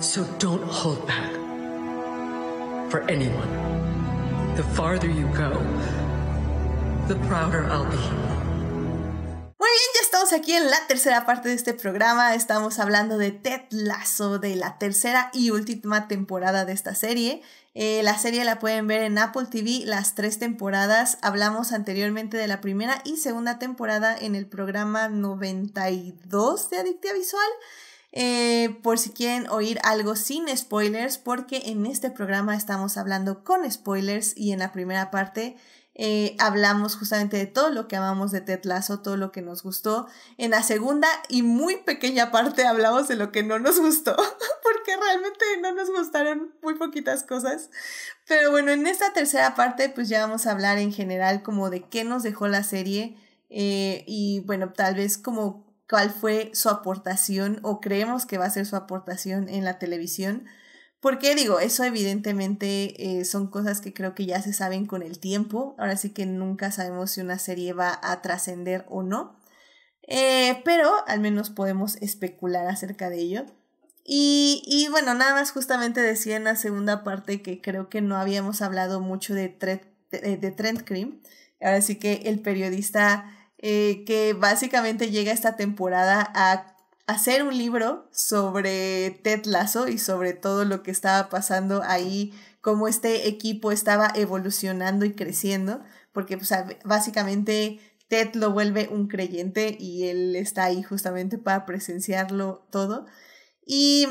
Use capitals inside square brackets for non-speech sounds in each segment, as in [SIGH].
So don't hold back for anyone. The farther you go, the prouder I'll be. Muy bien, ya estamos aquí en la tercera parte de este programa. Estamos hablando de Ted Lasso, de la tercera y última temporada de esta serie. Eh, la serie la pueden ver en Apple TV, las tres temporadas. Hablamos anteriormente de la primera y segunda temporada en el programa 92 de Adictia Visual. Eh, por si quieren oír algo sin spoilers, porque en este programa estamos hablando con spoilers y en la primera parte eh, hablamos justamente de todo lo que amamos de Ted Lasso, todo lo que nos gustó. En la segunda y muy pequeña parte hablamos de lo que no nos gustó, [LAUGHS] porque realmente no nos gustaron muy poquitas cosas. Pero bueno, en esta tercera parte pues ya vamos a hablar en general como de qué nos dejó la serie eh, y bueno, tal vez como cuál fue su aportación o creemos que va a ser su aportación en la televisión. Porque digo, eso evidentemente eh, son cosas que creo que ya se saben con el tiempo. Ahora sí que nunca sabemos si una serie va a trascender o no. Eh, pero al menos podemos especular acerca de ello. Y, bueno, nada más justamente decía en la segunda parte que creo que no habíamos hablado mucho de, de Trent Cream. Ahora sí que el periodista eh, que básicamente llega esta temporada a hacer un libro sobre Ted Lasso y sobre todo lo que estaba pasando ahí, cómo este equipo estaba evolucionando y creciendo, porque pues, básicamente Ted lo vuelve un creyente y él está ahí justamente para presenciarlo todo. Y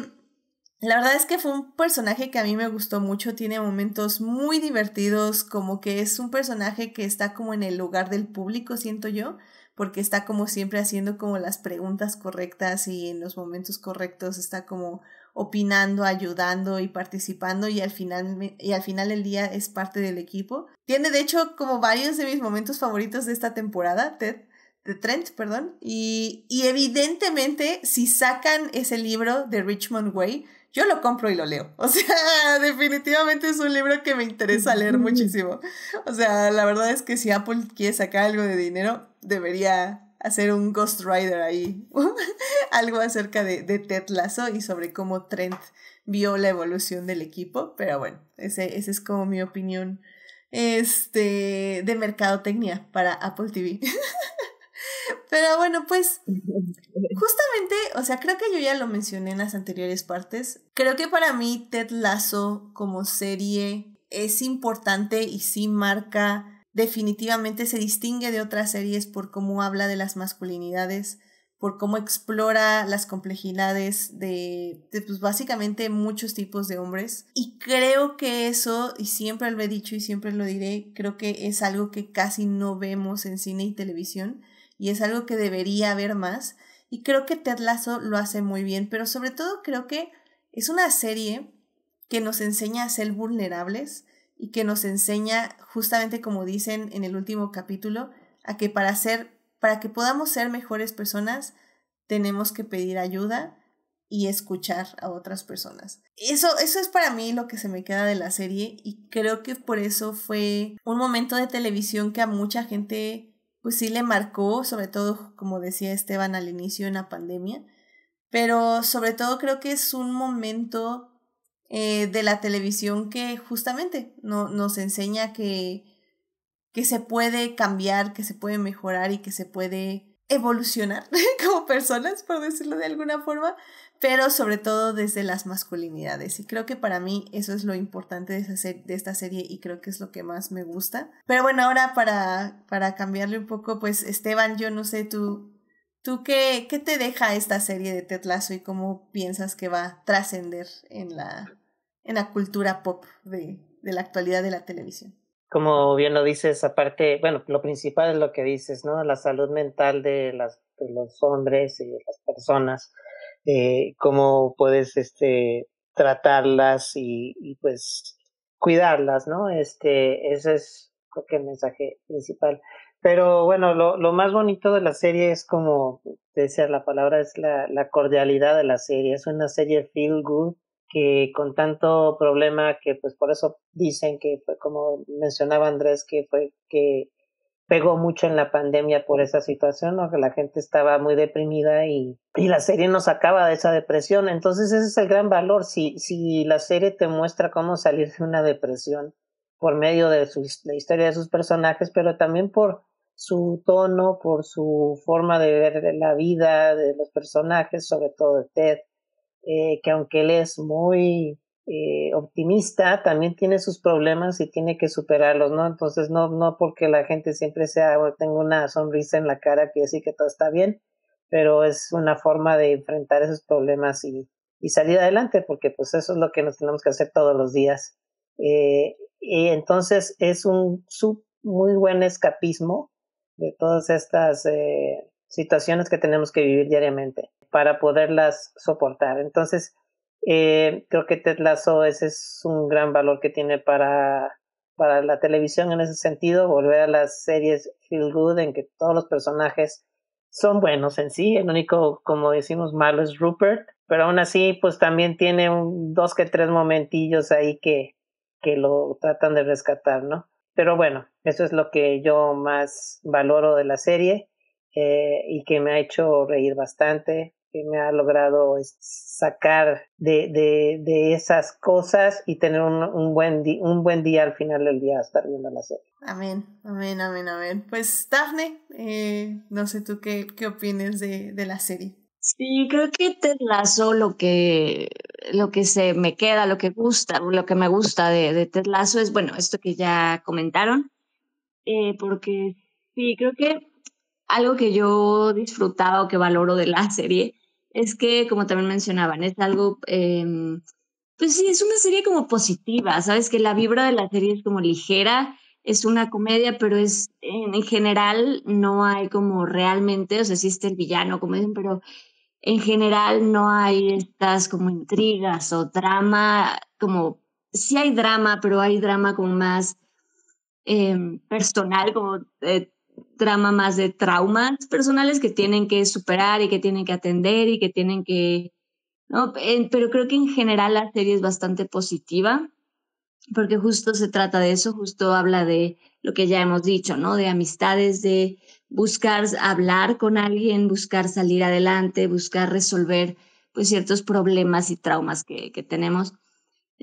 la verdad es que fue un personaje que a mí me gustó mucho, tiene momentos muy divertidos, como que es un personaje que está como en el lugar del público, siento yo, porque está como siempre haciendo como las preguntas correctas y en los momentos correctos está como opinando, ayudando y participando y al final y al final del día es parte del equipo. Tiene de hecho como varios de mis momentos favoritos de esta temporada, Ted de Trent, perdón, y, y evidentemente si sacan ese libro de Richmond Way, yo lo compro y lo leo. O sea, [LAUGHS] definitivamente es un libro que me interesa leer muchísimo. O sea, la verdad es que si Apple quiere sacar algo de dinero, debería hacer un Ghost Rider ahí. [LAUGHS] algo acerca de, de Ted Lasso y sobre cómo Trent vio la evolución del equipo. Pero bueno, ese, ese es como mi opinión este, de mercadotecnia para Apple TV. [LAUGHS] Pero bueno, pues [LAUGHS] justamente, o sea, creo que yo ya lo mencioné en las anteriores partes. Creo que para mí Ted Lasso como serie es importante y sí marca, definitivamente se distingue de otras series por cómo habla de las masculinidades, por cómo explora las complejidades de, de, pues básicamente muchos tipos de hombres. Y creo que eso, y siempre lo he dicho y siempre lo diré, creo que es algo que casi no vemos en cine y televisión y es algo que debería haber más. Y creo que Ted Lasso lo hace muy bien, pero sobre todo creo que es una serie que nos enseña a ser vulnerables y que nos enseña, justamente como dicen en el último capítulo, a que para ser, para que podamos ser mejores personas, tenemos que pedir ayuda y escuchar a otras personas. Eso, eso es para mí lo que se me queda de la serie y creo que por eso fue un momento de televisión que a mucha gente pues sí le marcó, sobre todo, como decía Esteban al inicio, en la pandemia, pero sobre todo creo que es un momento eh, de la televisión que justamente nos enseña que, que se puede cambiar, que se puede mejorar y que se puede evolucionar [LAUGHS] como personas, por decirlo de alguna forma, pero sobre todo desde las masculinidades. Y creo que para mí eso es lo importante de, esta serie y creo que es lo que más me gusta. Pero bueno, ahora para, para cambiarle un poco, pues Esteban, yo no sé, tú, tú qué, qué te deja esta serie de Tetlazo y cómo piensas que va a trascender en la, en la cultura pop de, de la actualidad de la televisión como bien lo dices, aparte, bueno, lo principal es lo que dices, ¿no? La salud mental de, las, de los hombres y de las personas eh, cómo puedes este, tratarlas y, pues cuidarlas, ¿no? Este, ese es creo que el mensaje principal. Pero bueno, lo, lo más bonito de la serie es como decía la palabra, es la, la cordialidad de la serie. Es una serie feel good que con tanto problema que pues por eso dicen que fue como mencionaba Andrés que fue que pegó mucho en la pandemia por esa situación, ¿no? que la gente estaba muy deprimida y, y la serie nos acaba de esa depresión. Entonces ese es el gran valor, si, si la serie te muestra cómo salir de una depresión por medio de su, la historia de sus personajes, pero también por su tono, por su forma de ver la vida de los personajes, sobre todo de Ted, eh, que aunque él es muy eh, optimista también tiene sus problemas y tiene que superarlos, ¿no? Entonces, no, no porque la gente siempre sea, tengo una sonrisa en la cara, que decir que todo está bien, pero es una forma de enfrentar esos problemas y, y salir adelante, porque pues eso es lo que nos tenemos que hacer todos los días. Eh, y entonces es un muy buen escapismo de todas estas eh, situaciones que tenemos que vivir diariamente para poderlas soportar. Entonces, eh, creo que Ted Lasso ese es un gran valor que tiene para, para la televisión en ese sentido, volver a las series feel good en que todos los personajes son buenos en sí, el único, como decimos, malo es Rupert, pero aún así, pues también tiene dos que tres momentillos ahí que, que lo tratan de rescatar, ¿no? Pero bueno, eso es lo que yo más valoro de la serie eh, y que me ha hecho reír bastante, que me ha logrado este, sacar de, de, de esas cosas y tener un, un buen di, un buen día al final del día estar viendo la serie. Amén, amén, amén, amén. Pues Dafne, eh, no sé tú qué, qué opines de, de la serie. Sí, creo que te lo que, lo que se me queda, lo que gusta, lo que me gusta de, de Ted es, bueno, esto que ya comentaron, eh, porque sí, creo que algo que yo disfrutaba o que valoro de la serie es que, como también mencionaban, es algo, em, pues sí, es una serie como positiva, ¿sabes? Que la vibra de la serie es como ligera, es una comedia, pero es, en general, no hay como realmente, o sea, sí está el villano, como dicen, pero en general no hay estas como intrigas o drama, como, sí hay drama, pero hay drama como más em, personal, como... Eh, trama más de traumas personales que tienen que superar y que tienen que atender y que tienen que... ¿no? Pero creo que en general la serie es bastante positiva porque justo se trata de eso, justo habla de lo que ya hemos dicho, ¿no? De amistades, de buscar hablar con alguien, buscar salir adelante, buscar resolver pues ciertos problemas y traumas que, que tenemos.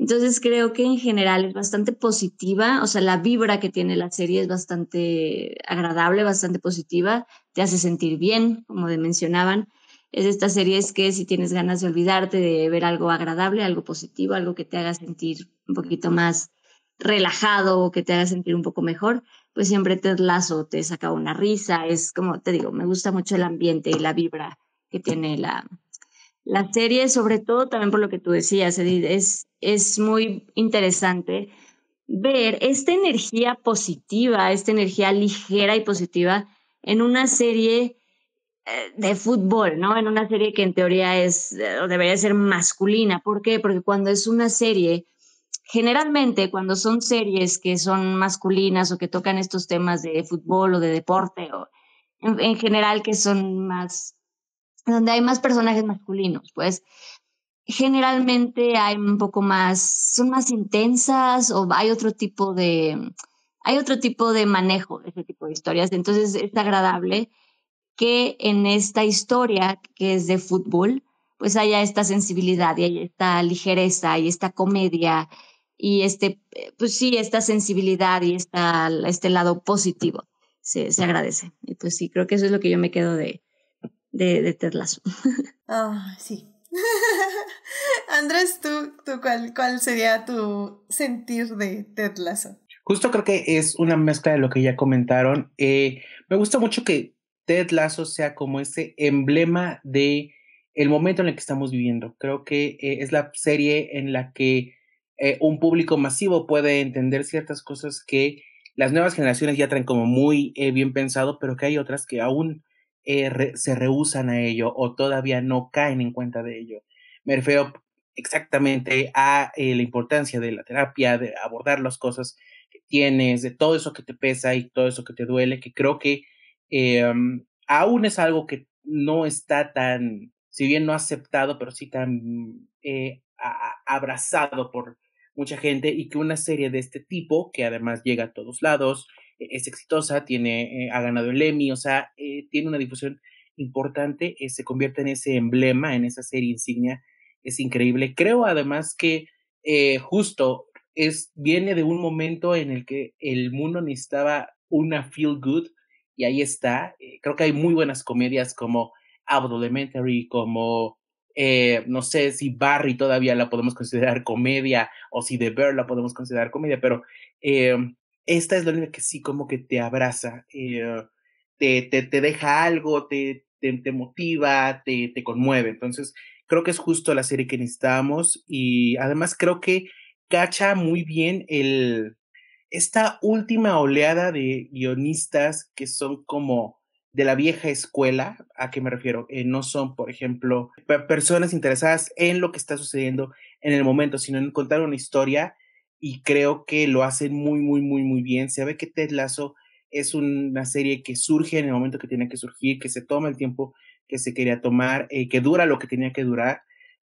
Entonces creo que en general es bastante positiva, o sea, la vibra que tiene la serie es bastante agradable, bastante positiva, te hace sentir bien, como mencionaban. Es de serie series que si tienes ganas de olvidarte, de ver algo agradable, algo positivo, algo que te haga sentir un poquito más relajado o que te haga sentir un poco mejor, pues siempre te lazo, te saca una risa, es como te digo, me gusta mucho el ambiente y la vibra que tiene la, la serie, sobre todo también por lo que tú decías, Edith, es, muy interesante ver esta energía positiva, esta energía ligera y positiva en una serie eh, de fútbol, ¿no? En una serie que en teoría es o eh, debería ser masculina. ¿Por qué? Porque cuando es una serie, generalmente cuando son series que son masculinas o que tocan estos temas de fútbol o de deporte o en general que son más donde hay más personajes masculinos, pues generalmente hay un poco más, son más intensas o hay otro tipo de, hay otro tipo de manejo de este tipo de historias. Entonces es agradable que en esta historia que es de fútbol, pues haya esta sensibilidad y hay esta ligereza y esta comedia y este, pues sí, esta sensibilidad y esta, este lado positivo se, se agradece. Y pues sí, creo que eso es lo que yo me quedo de, de, Ted Lasso. [LAUGHS] Ah, sí. [LAUGHS] Andrés, ¿tú, tú cuál, cuál sería tu sentir de Ted Lasso? Justo creo que es una mezcla de lo que ya comentaron. Eh, me gusta mucho que Ted Lasso sea como ese emblema de el momento en el que estamos viviendo. Creo que eh, es la serie en la que eh, un público masivo puede entender ciertas cosas que las nuevas generaciones ya traen como muy bien pensado, pero que hay otras que aún eh, se rehusan a ello o todavía no caen en cuenta de ello. Me refiero exactamente a eh, la importancia de la terapia, de abordar las cosas que tienes, de todo eso que te pesa y todo eso que te duele, que creo que em, aún es algo que no está tan, si bien no aceptado, pero sí tan eh, abrazado por mucha gente y que una serie de este tipo, que además llega a todos lados, es exitosa, tiene, eh, ha ganado el Emmy, o sea, eh, tiene una difusión importante, eh, se convierte en ese emblema, en esa serie insignia, es increíble. Creo además que eh, justo es, viene de un momento en el que el mundo necesitaba una feel good y ahí está. creo que hay muy buenas comedias como Abbott Elementary, como eh, no sé si Barry todavía la podemos considerar comedia o si The Bear la podemos considerar comedia, pero esta es la única que sí como que te abraza, eh, te, te, te, deja algo, te, te, motiva, te, te conmueve. Entonces, creo que es justo la serie que necesitábamos y además creo que cacha muy bien el esta última oleada de guionistas que son como de la vieja escuela, ¿a qué me refiero? Eh, no son, por ejemplo, personas interesadas en lo que está sucediendo en el momento, sino en contar una historia y creo que lo hacen muy, muy, muy, muy bien. Se ve que Ted Lasso es una serie que surge en el momento que tiene que surgir, que se toma el tiempo que se quería tomar, eh, que dura lo que tenía que durar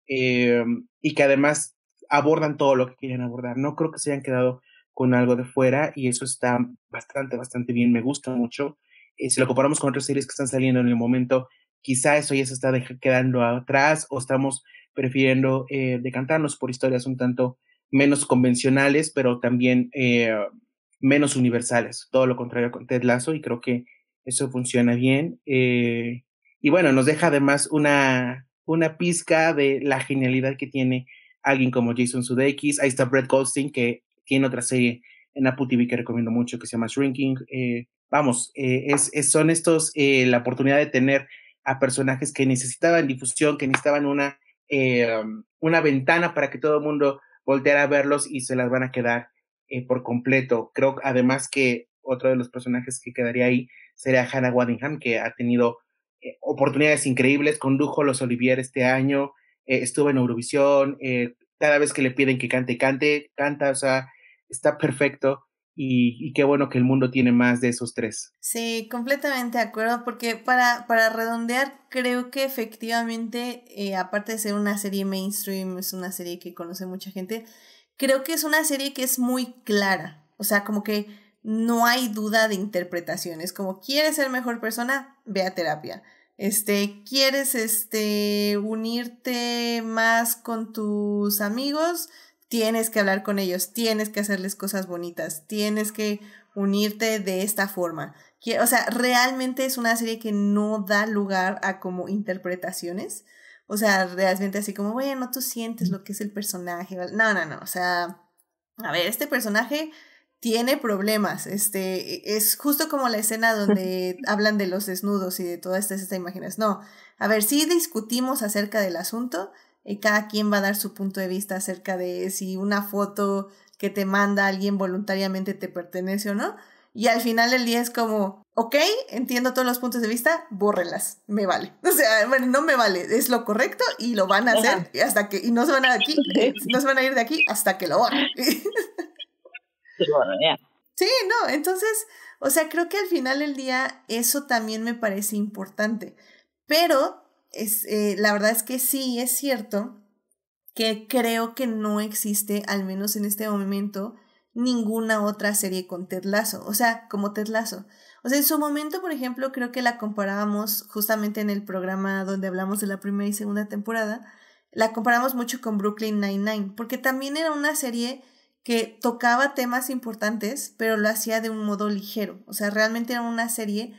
eh, y que además abordan todo lo que quieren abordar. No creo que se hayan quedado con algo de fuera y eso está bastante, bastante bien. Me gusta mucho. Eh, si lo comparamos con otras series que están saliendo en el momento, quizá eso ya se está quedando atrás o estamos prefiriendo decantarnos por historias un tanto menos convencionales, pero también eh, menos universales. Todo lo contrario con Ted Lasso y creo que eso funciona bien. Eh, y bueno, nos deja además una, una pizca de la genialidad que tiene alguien como Jason Sudeikis. Ahí está Brett Goldstein, que tiene otra serie en Apple TV que recomiendo mucho, que se llama Shrinking. Eh, vamos, eh, es, son estos la oportunidad de tener a personajes que necesitaban difusión, que necesitaban una, una ventana para que todo el mundo voltear a verlos y se las van a quedar eh, por completo. Creo además que otro de los personajes que quedaría ahí sería Hannah Waddingham, que ha tenido eh, oportunidades increíbles, condujo los Olivier este año, eh, estuvo en Eurovisión, eh, cada vez que le piden que cante, cante, canta, o sea, está perfecto. Y, qué bueno que el mundo tiene más de esos tres. Sí, completamente de acuerdo, porque para, redondear, creo que efectivamente, eh, aparte de ser una serie mainstream, es una serie que conoce mucha gente, creo que es una serie que es muy clara, o sea, como que no hay duda de interpretaciones, como quieres ser mejor persona, vea terapia. Este, quieres este unirte más con tus amigos, tienes que hablar con ellos, tienes que hacerles cosas bonitas, tienes que unirte de esta forma. O sea, realmente es una serie que no da lugar a como interpretaciones. O sea, realmente así como, bueno, tú sientes lo que es el personaje. No, no, no. O sea, a ver, este personaje tiene problemas. Este, e, es justo como la escena donde [LAUGHS] hablan de los desnudos y de todas estas, imágenes. No, a ver, si discutimos acerca del asunto, y eh, cada quien va a dar su punto de vista acerca de si una foto que te manda alguien voluntariamente te pertenece o no. Y al final del día es como, ok, entiendo todos los puntos de vista, bórrelas, me vale. [LAUGHS] O sea, bueno, no me vale, es lo correcto y lo van a hacer hasta que, y no se van a aquí, [LAUGHS] [LAUGHS] no se van a ir de aquí hasta que lo borren. sí, no, entonces, o sea, creo que al final del día eso también me parece importante, pero es, eh, la verdad es que sí, es cierto que creo que no existe, al menos en este momento, ninguna otra serie con Ted o sea, como Ted O sea, en su momento, por ejemplo, creo que la comparábamos justamente en el programa donde hablamos de la primera y segunda temporada, la comparamos mucho con Brooklyn Nine-Nine, porque también era una serie que tocaba temas importantes, pero lo hacía de un modo ligero. O sea, realmente era una serie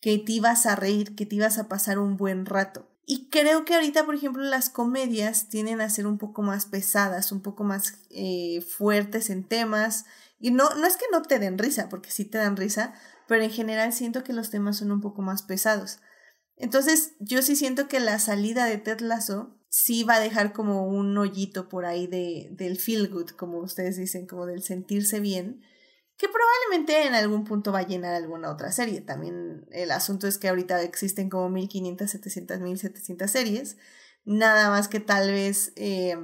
que te ibas a reír, que te ibas a pasar un buen rato. Y creo que ahorita, por ejemplo, las comedias tienden a ser un poco más pesadas, un poco más eh, fuertes en temas. Y no, no es que no te den risa, porque sí te dan risa, pero en general siento que los temas son un poco más pesados. Entonces, yo sí siento que la salida de Ted Lasso sí va a dejar como un hoyito por ahí de, del feel good, como ustedes dicen, como del sentirse bien que probablemente en algún punto va a llenar alguna otra serie. También el asunto es que ahorita existen como 1500, 700, 1700 series, nada más que tal vez eh,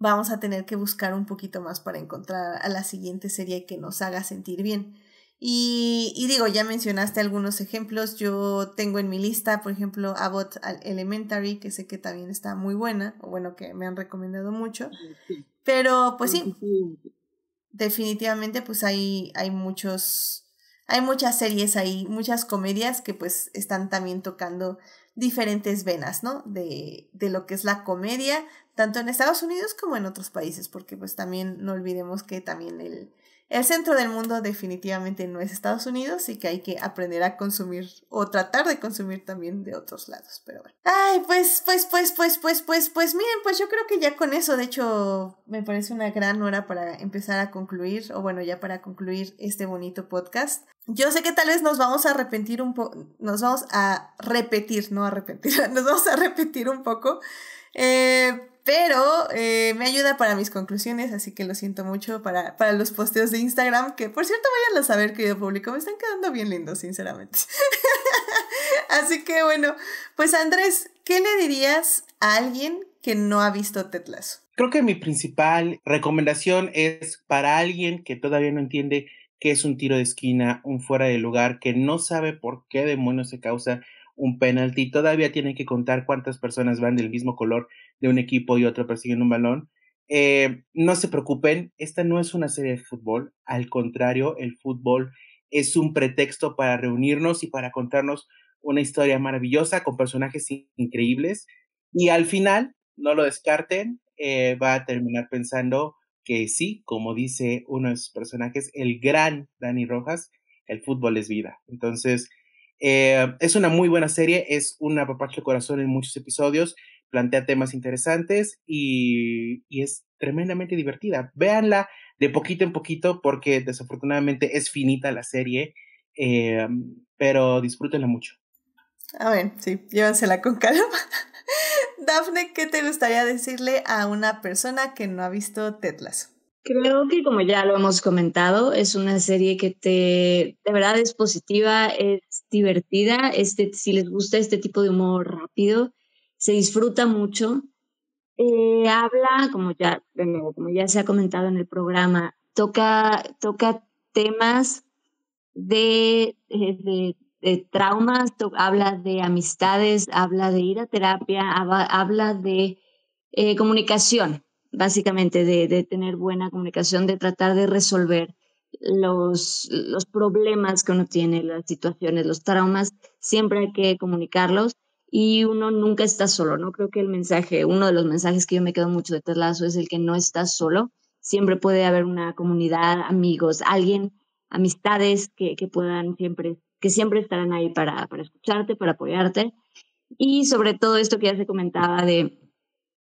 vamos a tener que buscar un poquito más para encontrar a la siguiente serie que nos haga sentir bien. Y, y digo, ya mencionaste algunos ejemplos, yo tengo en mi lista, por ejemplo, Abbott Elementary, que sé que también está muy buena, o bueno, que me han recomendado mucho, pero pues sí definitivamente pues hay, hay muchos, hay muchas series ahí, muchas comedias que pues están también tocando diferentes venas, ¿no? De, de, lo que es la comedia, tanto en Estados Unidos como en otros países, porque pues también no olvidemos que también el, el centro del mundo definitivamente no es Estados Unidos y que hay que aprender a consumir o tratar de consumir también de otros lados, pero bueno. Ay, pues, pues, pues, pues, pues, pues, pues, miren, pues yo creo que ya con eso, de hecho, me parece una gran hora para empezar a concluir, o bueno, ya para concluir este bonito podcast. Yo sé que tal vez nos vamos a arrepentir un poco, nos vamos a repetir, no arrepentir, [LAUGHS] nos vamos a repetir un poco. Eh, pero eh, me ayuda para mis conclusiones, así que lo siento mucho para, para los posteos de Instagram, que por cierto vayan a saber, querido público, me están quedando bien lindos, sinceramente. [LAUGHS] así que bueno, pues Andrés, ¿qué le dirías a alguien que no ha visto Tetlazo? Creo que mi principal recomendación es para alguien que todavía no entiende qué es un tiro de esquina, un fuera de lugar, que no sabe por qué demonios se causa un penalti, todavía tiene que contar cuántas personas van del mismo color de un equipo y otro persiguiendo un balón. Eh, no se preocupen, esta no es una serie de fútbol, al contrario, el fútbol es un pretexto para reunirnos y para contarnos una historia maravillosa con personajes increíbles. Y al final, no lo descarten, eh, va a terminar pensando que sí, como dice uno de sus personajes, el gran Dani Rojas, el fútbol es vida. Entonces, eh, es una muy buena serie, es una papacho corazón en muchos episodios plantea temas interesantes y, es tremendamente divertida. Véanla de poquito en poquito porque desafortunadamente es finita la serie, eh, pero disfrútenla mucho. A ah, ver, sí, llévansela con calma. [LAUGHS] Dafne, ¿qué te gustaría decirle a una persona que no ha visto Tetlas? Creo que como ya lo hemos comentado, es una serie que te, de verdad es positiva, es divertida, este, si les gusta este tipo de humor rápido, se disfruta mucho. Eh, habla, como ya, como ya se ha comentado en el programa, toca, toca temas de, eh, de, traumas, habla de amistades, habla de ir a terapia, habla, de eh, comunicación, básicamente, de, tener buena comunicación, de tratar de resolver los, los problemas que uno tiene, las situaciones, los traumas, siempre hay que comunicarlos y uno nunca está solo, ¿no? Creo que el mensaje, uno de los mensajes que yo me quedo mucho de Telazo es el que no estás solo, siempre puede haber una comunidad, amigos, alguien, amistades que, que puedan siempre, que siempre estarán ahí para, para escucharte, para apoyarte. Y sobre todo esto que ya se comentaba de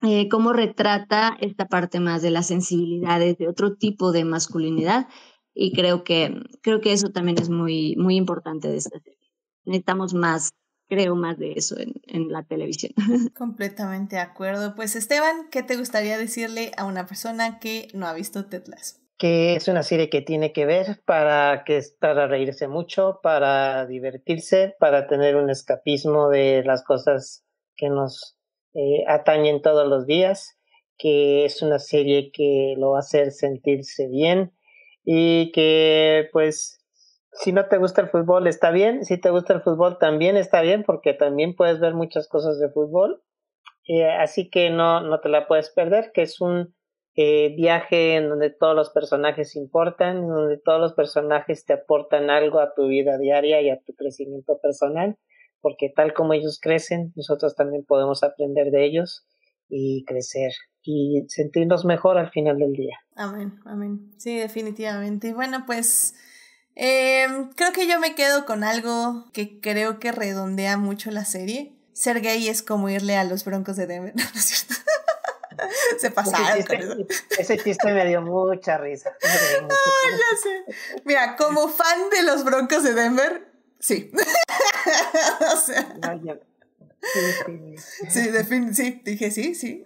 eh, cómo retrata esta parte más de las sensibilidades de otro tipo de masculinidad y creo que creo que eso también es muy muy importante de esta serie necesitamos más creo más de eso en, en, la televisión. [LAUGHS] Completamente de acuerdo. Pues Esteban, ¿qué te gustaría decirle a una persona que no ha visto Tetlas? Que es una serie que tiene que ver para que para reírse mucho, para divertirse, para tener un escapismo de las cosas que nos eh, atañen todos los días, que es una serie que lo hace a hacer sentirse bien y que pues si no te gusta el fútbol está bien, si te gusta el fútbol también está bien porque también puedes ver muchas cosas de fútbol. Eh, así que no, no te la puedes perder, que es un eh, viaje en donde todos los personajes importan, en donde todos los personajes te aportan algo a tu vida diaria y a tu crecimiento personal, porque tal como ellos crecen, nosotros también podemos aprender de ellos y crecer y sentirnos mejor al final del día. Amén, amén. Sí, definitivamente. Bueno, pues... Em, creo que yo me quedo con algo que creo que redondea mucho la serie. Ser gay es como irle a los broncos de Denver, Se pasaron ese chiste, me dio mucha risa. ya sé. Mira, como fan de los broncos de Denver, sí. [LAUGHS] o sea, Sí, sí, dije sí, sí.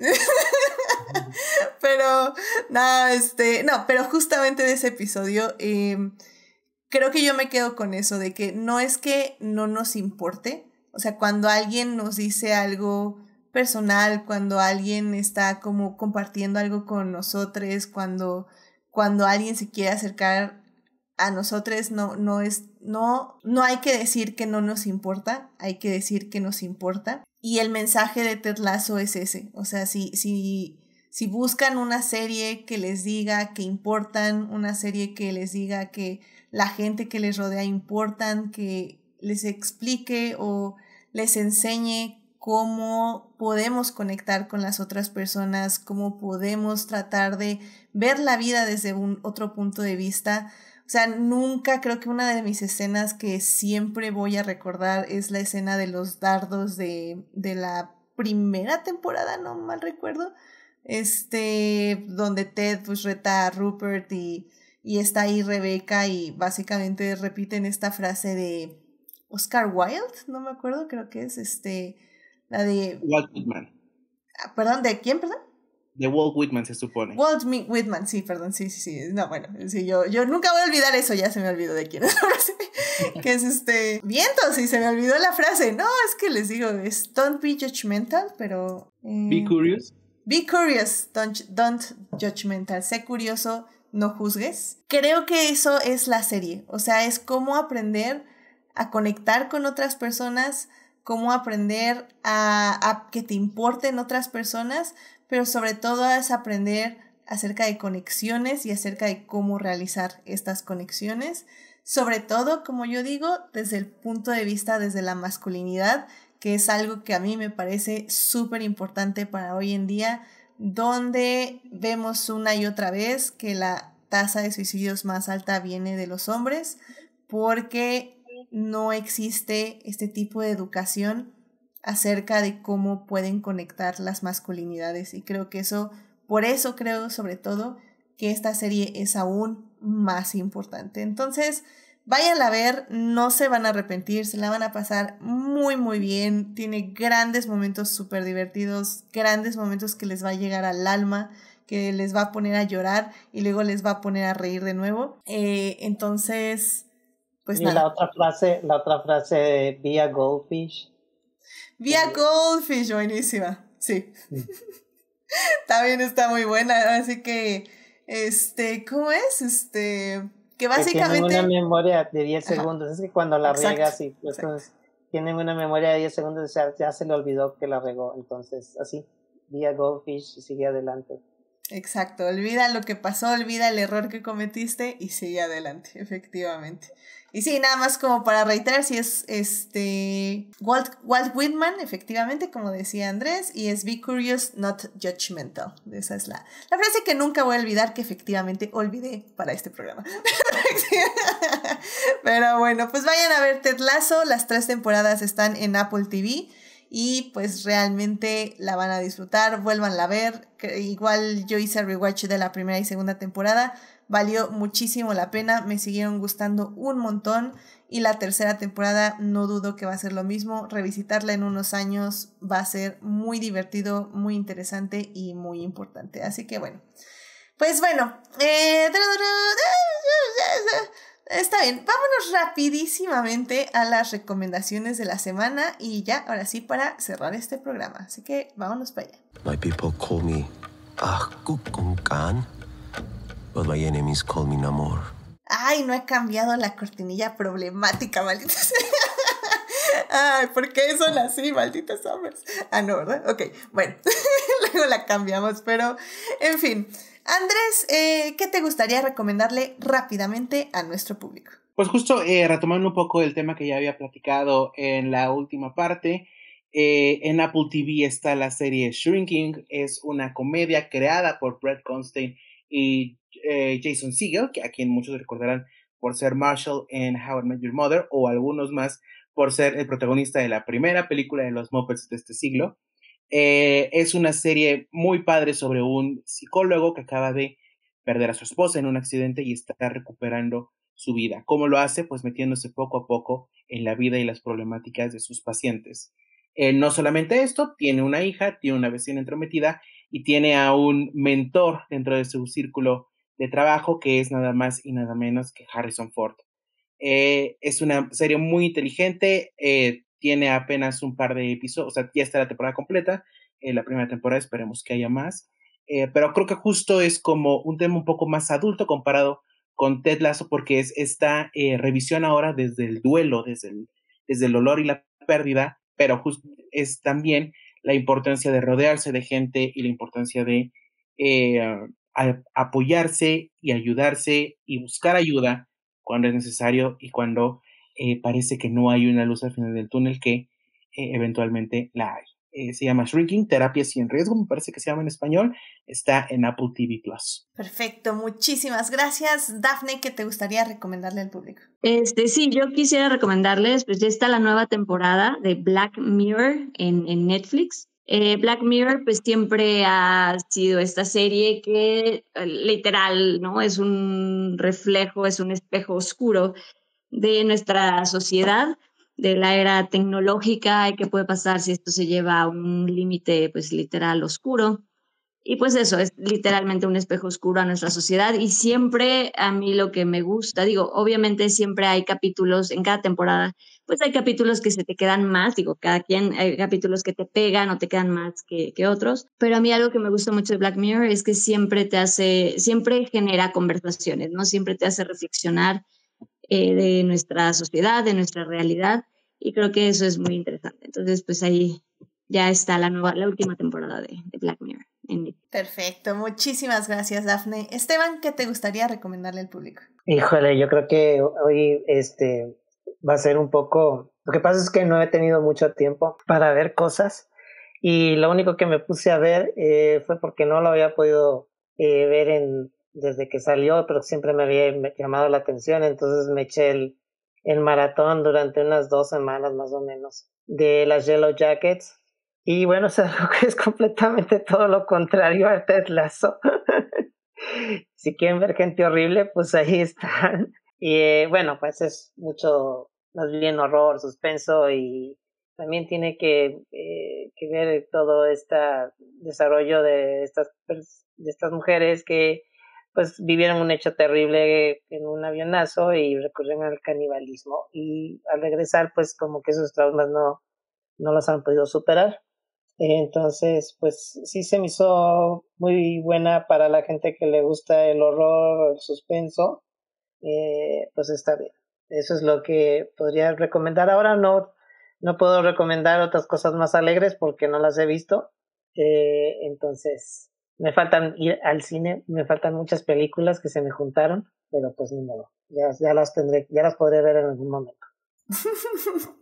[LAUGHS] pero, nada, este, no, pero justamente de ese episodio, em, creo que yo me quedo con eso, de que no es que no nos importe, o sea, cuando alguien nos dice algo personal, cuando alguien está como compartiendo algo con nosotros, cuando, cuando alguien se quiere acercar a nosotros, no, no es, no, no hay que decir que no nos importa, hay que decir que nos importa. Y el mensaje de Ted Lasso es ese, o sea, si, si, si buscan una serie que les diga que importan, una serie que les diga que la gente que les rodea importan, que les explique o les enseñe cómo podemos conectar con las otras personas, cómo podemos tratar de ver la vida desde un otro punto de vista. O sea, nunca creo que una de mis escenas que siempre voy a recordar es la escena de los dardos de, de la primera temporada, no mal recuerdo, este, donde Ted pues, reta a Rupert y y está ahí Rebeca y básicamente repiten esta frase de Oscar Wilde, no me acuerdo, creo que es este, la de... Walt Whitman. Ah, perdón, ¿de quién, perdón? De Walt Whitman se supone. Walt Whitman, sí, perdón, sí, sí, sí. No, bueno, sí, yo, yo nunca voy a olvidar eso, ya se me olvidó de quién es [LAUGHS] que es este. viento sí se me olvidó la frase. No, es que les digo, es don't be judgmental, pero. Eh, be curious. Be curious, don't, don't judgmental. Sé curioso no juzgues. Creo que eso es la serie, o sea, es cómo aprender a conectar con otras personas, cómo aprender a, que te importen otras personas, pero sobre todo es aprender acerca de conexiones y acerca de cómo realizar estas conexiones, sobre todo, como yo digo, desde el punto de vista desde la masculinidad, que es algo que a mí me parece súper importante para hoy en día donde vemos una y otra vez que la tasa de suicidios más alta viene de los hombres porque no existe este tipo de educación acerca de cómo pueden conectar las masculinidades y creo que eso, por eso creo sobre todo que esta serie es aún más importante. Entonces, Váyanla a ver, no se van a arrepentir, se la van a pasar muy muy bien. Tiene grandes momentos súper divertidos, grandes momentos que les va a llegar al alma, que les va a poner a llorar y luego les va a poner a reír de nuevo. Eh, entonces, pues y la otra frase, la otra frase Via Goldfish. Via eh, Goldfish, buenísima, sí. está [LAUGHS] bien está muy buena, así que, este, ¿cómo es? Este que básicamente... tienen una memoria de 10 segundos, es que cuando la riega riegas y entonces tienen una memoria de 10 segundos, ya se le olvidó que la regó, entonces así, día Goldfish sigue adelante. Exacto, olvida lo que pasó, olvida el error que cometiste y sigue adelante, efectivamente. Y sí, nada más como para reiterar, si es este Walt, Whitman, efectivamente, como decía Andrés, y es Be Curious, Not Judgmental. Esa es la, la frase que nunca voy a olvidar, que efectivamente olvidé para este programa. [LAUGHS] Pero bueno, pues vayan a ver Ted Lasso, las tres temporadas están en Apple TV y pues realmente la van a disfrutar, vuélvanla a ver. Igual yo hice rewatch de la primera y segunda temporada, valió muchísimo la pena, me siguieron gustando un montón y la tercera temporada no dudo que va a ser lo mismo, revisitarla en unos años va a ser muy divertido, muy interesante y muy importante. Así que bueno, pues bueno, eh, Está bien, vámonos rapidísimamente a las recomendaciones de la semana y ya, ahora sí, para cerrar este programa. Así que vámonos para allá. My people call me but my enemies call me Namor. Ay, no he cambiado la cortinilla problemática, maldita sea. [LAUGHS] Ay, ¿por qué son así, malditas hombres? Ah, no, ¿verdad? Ok, bueno, [LAUGHS] luego la cambiamos, pero en fin. Andrés, eh, ¿qué te gustaría recomendarle rápidamente a nuestro público? Pues justo eh, retomando un poco el tema que ya había platicado en la última parte, eh, en Apple TV está la serie Shrinking, es una comedia creada por Brett Constein y eh, Jason Siegel, a quien muchos recordarán por ser Marshall en How I Met Your Mother, o algunos más por ser el protagonista de la primera película de los Muppets de este siglo. Eh, es una serie muy padre sobre un psicólogo que acaba de perder a su esposa en un accidente y está recuperando su vida. ¿Cómo lo hace? Pues metiéndose poco a poco en la vida y las problemáticas de sus pacientes. Eh, no solamente esto, tiene una hija, tiene una vecina entrometida y tiene a un mentor dentro de su círculo de trabajo que es nada más y nada menos que Harrison Ford. Eh, es una serie muy inteligente, tiene apenas un par de episodios, o sea, ya está la temporada completa, eh, la primera temporada esperemos que haya más, eh, pero creo que justo es como un tema un poco más adulto comparado con Ted Lasso porque es esta eh, revisión ahora desde el duelo, desde el, desde el dolor y la pérdida, pero justo es también la importancia de rodearse de gente y la importancia de apoyarse y ayudarse y buscar ayuda cuando es necesario y cuando eh, parece que no hay una luz al final del túnel que eh, eventualmente la hay. Eh, se llama Shrinking, Terapia sin Riesgo, me parece que se llama en español. Está en Apple TV Plus. Perfecto, muchísimas gracias. Dafne, ¿qué te gustaría recomendarle al público? Este, sí, yo quisiera recomendarles, pues ya está la nueva temporada de Black Mirror en, en Netflix. Black Mirror pues siempre ha sido esta serie que literal, ¿no? Es un reflejo, es un espejo oscuro de nuestra sociedad, de la era tecnológica y qué puede pasar si esto se lleva a un límite pues literal oscuro. Y pues eso, es literalmente un espejo oscuro a nuestra sociedad y siempre a mí lo que me gusta, digo, obviamente siempre hay capítulos en cada temporada, pues hay capítulos que se te quedan más, digo, cada quien, hay capítulos que te pegan o te quedan más que, que otros, pero a mí algo que me gusta mucho de Black Mirror es que siempre te hace, siempre genera conversaciones, ¿no? Siempre te hace reflexionar eh, de nuestra sociedad, de nuestra realidad, y creo que eso es muy interesante. Entonces, pues ahí ya está la, nueva, la última temporada de, Black Mirror. Perfecto, muchísimas gracias, Dafne. Esteban, ¿qué te gustaría recomendarle al público? Híjole, yo creo que hoy este, va a ser un poco... Lo que pasa es que no he tenido mucho tiempo para ver cosas y lo único que me puse a ver eh, fue porque no lo había podido eh, ver en desde que salió, pero siempre me había llamado la atención, entonces me eché el, el maratón durante unas dos semanas más o menos de las Yellow Jackets. Y bueno, [LAUGHS] es completamente todo lo contrario a Ted Lasso. [LAUGHS] si quieren ver gente horrible, pues ahí están. Y eh, bueno, pues es mucho más bien horror, suspenso y también tiene que, eh, que ver todo este desarrollo de estas, de estas mujeres que pues vivieron un hecho terrible en un avionazo y recurrieron al canibalismo y al regresar pues como que esos traumas no, no los han podido superar. Entonces, pues sí se me hizo muy buena para la gente que le gusta el horror, el suspenso, eh, pues está bien. Eso es lo que podría recomendar. Ahora no, no puedo recomendar otras cosas más alegres porque no las he visto. Eh, entonces, me faltan ir al cine, me faltan muchas películas que se me juntaron, pero pues ni modo, ya, ya las tendré, ya las podré ver en algún momento. [LAUGHS]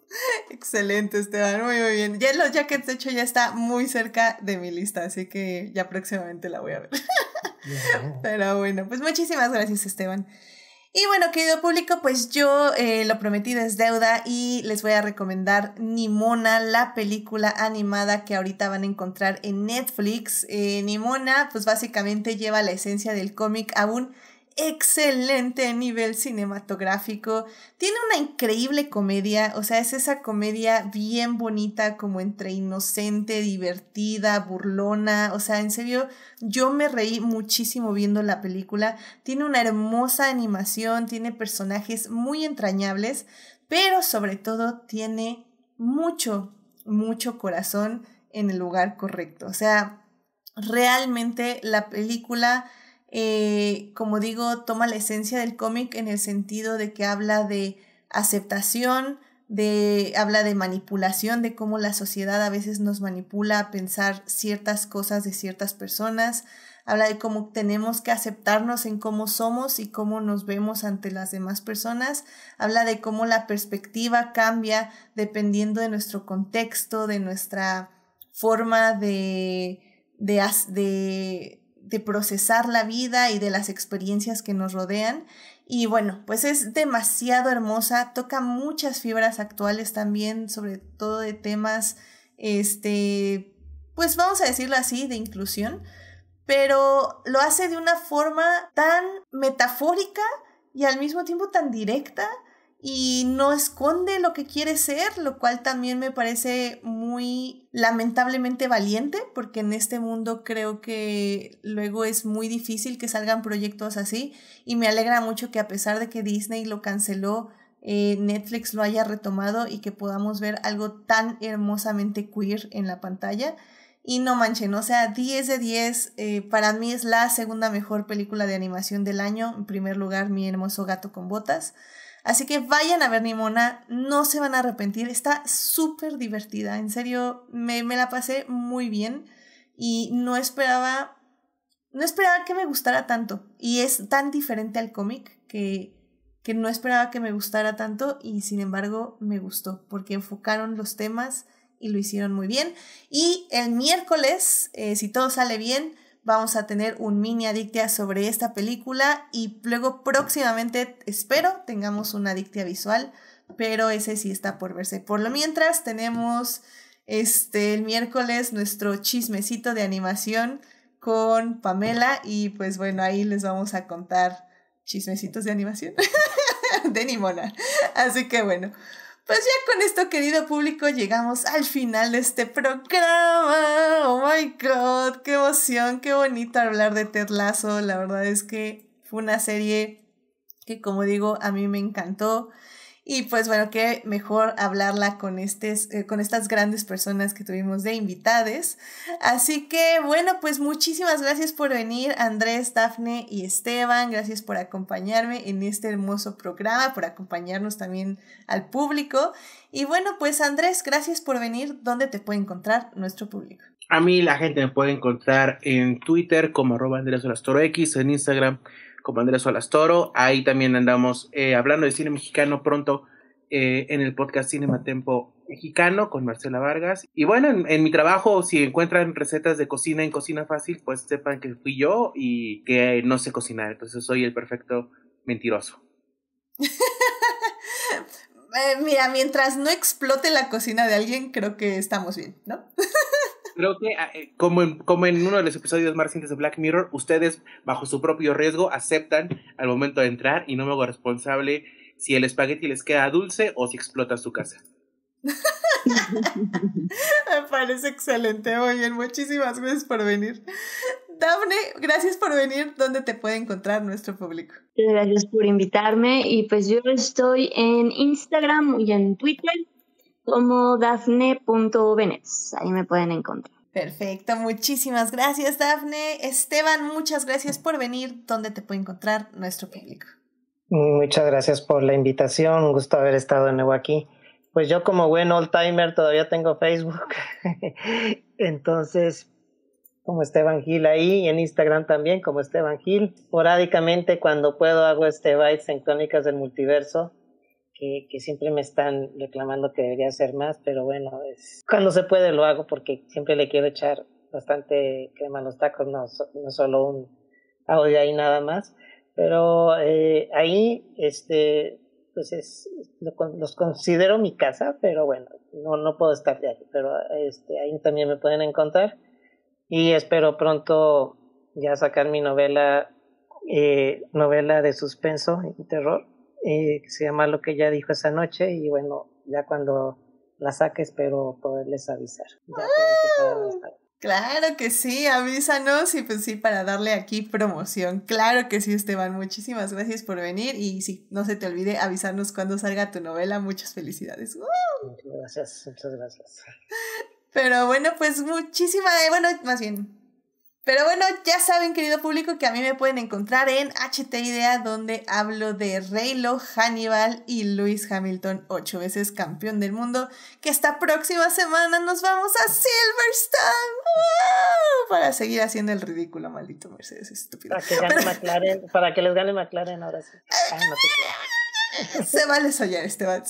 Excelente, Esteban, muy, muy bien. Ya los jackets, de hecho, ya está muy cerca de mi lista, así que ya próximamente la voy a ver. [LAUGHS] Pero bueno, pues muchísimas gracias, Esteban. Y bueno, querido público, pues yo eh, lo prometido es deuda y les voy a recomendar Nimona, la película animada que ahorita van a encontrar en Netflix. Eh, Nimona, pues básicamente lleva la esencia del cómic a un excelente nivel cinematográfico. Tiene una increíble comedia, o sea, es esa comedia bien bonita, como entre inocente, divertida, burlona. O sea, en serio, yo me reí muchísimo viendo la película. Tiene una hermosa animación, tiene personajes muy entrañables, pero sobre todo tiene mucho, mucho corazón en el lugar correcto. O sea, realmente la película eh, como digo, toma la esencia del cómic en el sentido de que habla de aceptación, de, habla de manipulación, de cómo la sociedad a veces nos manipula a pensar ciertas cosas de ciertas personas, habla de cómo tenemos que aceptarnos en cómo somos y cómo nos vemos ante las demás personas, habla de cómo la perspectiva cambia dependiendo de nuestro contexto, de nuestra forma de, de de procesar la vida y de las experiencias que nos rodean. Y bueno, pues es demasiado hermosa, toca muchas fibras actuales también, sobre todo de temas, este, pues vamos a decirlo así, de inclusión, pero lo hace de una forma tan metafórica y al mismo tiempo tan directa y no esconde lo que quiere ser, lo cual también me parece muy lamentablemente valiente, porque en este mundo creo que luego es muy difícil que salgan proyectos así y me alegra mucho que a pesar de que Disney lo canceló, eh, Netflix lo haya retomado y que podamos ver algo tan hermosamente queer en la pantalla. Y no manchen, o sea, 10 de 10, eh, para mí es la segunda mejor película de animación del año, en primer lugar Mi hermoso gato con botas. Así que vayan a ver Nimona, no se van a arrepentir, está súper divertida, en serio, me, me la pasé muy bien y no esperaba, no esperaba que me gustara tanto. Y es tan diferente al cómic que, que no esperaba que me gustara tanto y sin embargo me gustó porque enfocaron los temas y lo hicieron muy bien. Y el miércoles, eh, si todo sale bien, vamos a tener un mini adictia sobre esta película y luego próximamente espero tengamos una adictia visual, pero ese sí está por verse. Por lo mientras tenemos este el miércoles nuestro chismecito de animación con Pamela y pues bueno, ahí les vamos a contar chismecitos de animación [LAUGHS] de Nimona. Así que bueno, pues ya con esto, querido público, llegamos al final de este programa. Oh my god, qué emoción, qué bonito hablar de Ted Lasso. La verdad es que fue una serie que, como digo, a mí me encantó. Y pues bueno, qué mejor hablarla con, eh, con estas grandes personas que tuvimos de invitades. Así que bueno, pues muchísimas gracias por venir, Andrés, Dafne y Esteban. Gracias por acompañarme en este hermoso programa, por acompañarnos también al público. Y bueno, pues Andrés, gracias por venir. ¿Dónde te puede encontrar nuestro público? A mí la gente me puede encontrar en Twitter como arroba Andrés X, en Instagram como Andrés Toro. Ahí también andamos eh, hablando de cine mexicano pronto eh, en el podcast Cinematempo Mexicano con Marcela Vargas. Y bueno, en, mi trabajo, si encuentran recetas de cocina en Cocina Fácil, pues sepan que fui yo y que no sé cocinar. Entonces soy el perfecto mentiroso. [LAUGHS] Eh, mira, mientras no explote la cocina de alguien, creo que estamos bien, ¿no? [LAUGHS] creo que ah, eh, como, en, uno de los episodios más recientes de Black Mirror, ustedes bajo su propio riesgo aceptan al momento de entrar y no me hago responsable si el espagueti les queda dulce o si explota su casa. me parece excelente, muy bien, muchísimas gracias por venir. Dafne, gracias por venir. ¿Dónde te puede encontrar nuestro público? Gracias por invitarme y pues yo estoy en Instagram y en Twitter como Dafne.Venez, Ahí me pueden encontrar. Perfecto, muchísimas gracias Dafne. Esteban, muchas gracias por venir. ¿Dónde te puede encontrar nuestro público? Muchas gracias por la invitación. Un gusto haber estado en nuevo aquí. Pues yo como buen old timer todavía tengo Facebook. [LAUGHS] Entonces, como Esteban Gil ahí, y en Instagram también como Esteban Gil. Porádicamente cuando puedo hago este Bytes en Crónicas del Multiverso que, siempre me están reclamando que debería hacer más, pero bueno, es, cuando se puede lo hago porque siempre le quiero echar bastante crema a los tacos, no, solo un de ahí nada más. Pero eh, ahí, este, pues es, los considero mi casa, pero bueno, no, no puedo estar de ahí, pero este, ahí también me pueden encontrar y espero pronto ya sacar mi novela, eh, novela de suspenso y terror eh, que se llama Lo que ya dijo esa noche y bueno, ya cuando la saque espero poderles avisar. ¡Ah! Claro que sí, avísanos y pues sí, para darle aquí promoción. Claro que sí, Esteban, muchísimas gracias por venir y sí, no se te olvide avisarnos cuando salga tu novela. Muchas felicidades. ¡Uh! Muchas gracias, muchas gracias. Pero bueno, pues muchísimas, eh, bueno, más bien, pero bueno, ya saben, querido público, que a mí me pueden encontrar en HT Idea, donde hablo de Reylo, Hannibal y Luis Hamilton, ocho veces campeón del mundo, que esta próxima semana nos vamos a Silverstone para seguir haciendo el ridículo, maldito Mercedes, estúpido. Para que para que les gane McLaren ahora sí. [LAUGHS] Ah, se vale soñar, Esteban,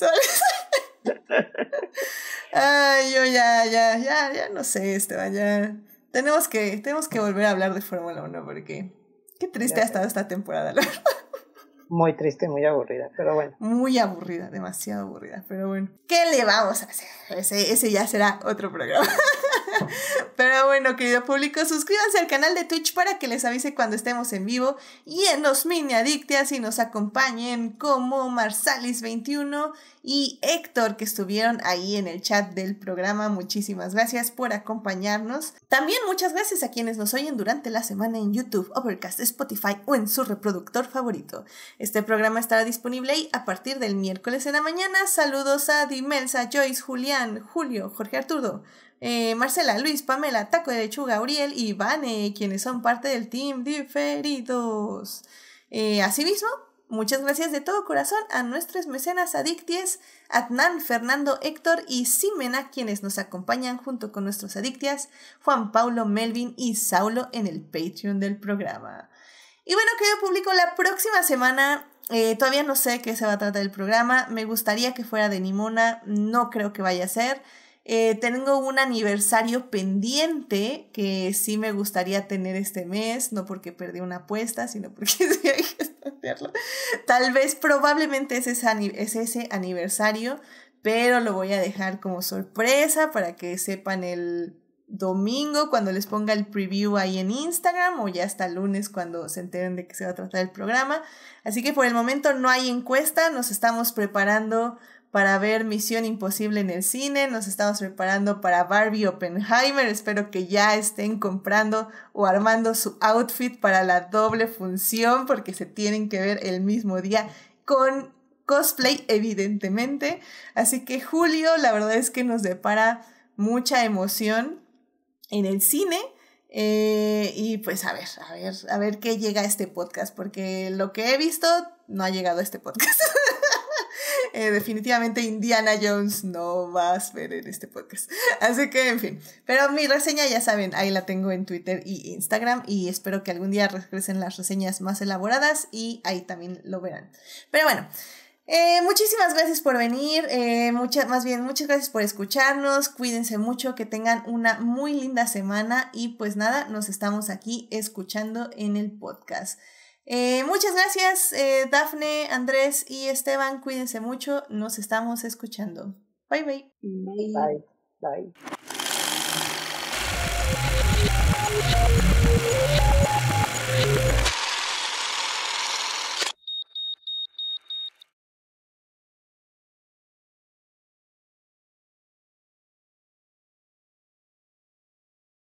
[LAUGHS] Ay, yo ya, ya, ya, ya no sé, Esteban, ya tenemos que, tenemos que volver a hablar de Fórmula 1 porque qué triste ha estado esta temporada, la Muy triste, muy aburrida, pero bueno. Muy aburrida, demasiado aburrida, pero bueno. ¿Qué le vamos a hacer? ese ya será otro programa. [LAUGHS] [LAUGHS] Pero bueno, querido público, suscríbanse al canal de Twitch para que les avise cuando estemos en vivo y en los mini adictias y nos acompañen como Marsalis21 y Héctor que estuvieron ahí en el chat del programa. Muchísimas gracias por acompañarnos. También muchas gracias a quienes nos oyen durante la semana en YouTube, Overcast, Spotify o en su reproductor favorito. Este programa estará disponible ahí a partir del miércoles en la mañana. Saludos a Dimensa Joyce, Julián, Julio, Jorge Arturo, eh, Marcela, Luis, Pamela, Taco de Lechuga, Gabriel y Vane, quienes son parte del team Diferidos. Eh, asimismo, Muchas gracias de todo corazón a nuestras mecenas adicties, Adnan, Fernando, Héctor y Simena, quienes nos acompañan junto con nuestros adictias, Juan Paulo, Melvin y Saulo en el Patreon del programa. Y bueno, que yo publico la próxima semana. Eh, todavía no sé qué se va a tratar el programa. Me gustaría que fuera de Nimona, no creo que vaya a ser. Eh, tengo un aniversario pendiente que sí me gustaría tener este mes, no porque perdí una apuesta, sino porque [LAUGHS] sí hay que hacerlo. Tal vez, probablemente es ese, es ese aniversario, pero lo voy a dejar como sorpresa para que sepan el domingo cuando les ponga el preview ahí en Instagram o ya hasta lunes cuando se enteren de que se va a tratar el programa. Así que por el momento no hay encuesta, nos estamos preparando para ver Misión Imposible en el cine, nos estamos preparando para Barbie Oppenheimer, espero que ya estén comprando o armando su outfit para la doble función porque se tienen que ver el mismo día con cosplay evidentemente. Así que julio la verdad es que nos depara mucha emoción en el cine. Eh, y pues a ver, a ver, a ver qué llega a este podcast, porque lo que he visto no ha llegado a este podcast. [LAUGHS] Eh, definitivamente Indiana Jones no vas a ver en este podcast. [LAUGHS] Así que, en fin. Pero mi reseña, ya saben, ahí la tengo en Twitter y Instagram. Y espero que algún día regresen las reseñas más elaboradas y ahí también lo verán. Pero bueno. Eh, muchísimas gracias por venir, eh, más bien muchas gracias por escucharnos, cuídense mucho, que tengan una muy linda semana y pues nada, nos estamos aquí escuchando en el podcast. Eh, muchas gracias, eh, Dafne, Andrés y Esteban. Cuídense mucho. Nos estamos escuchando. Bye, bye. Bye. Bye. bye.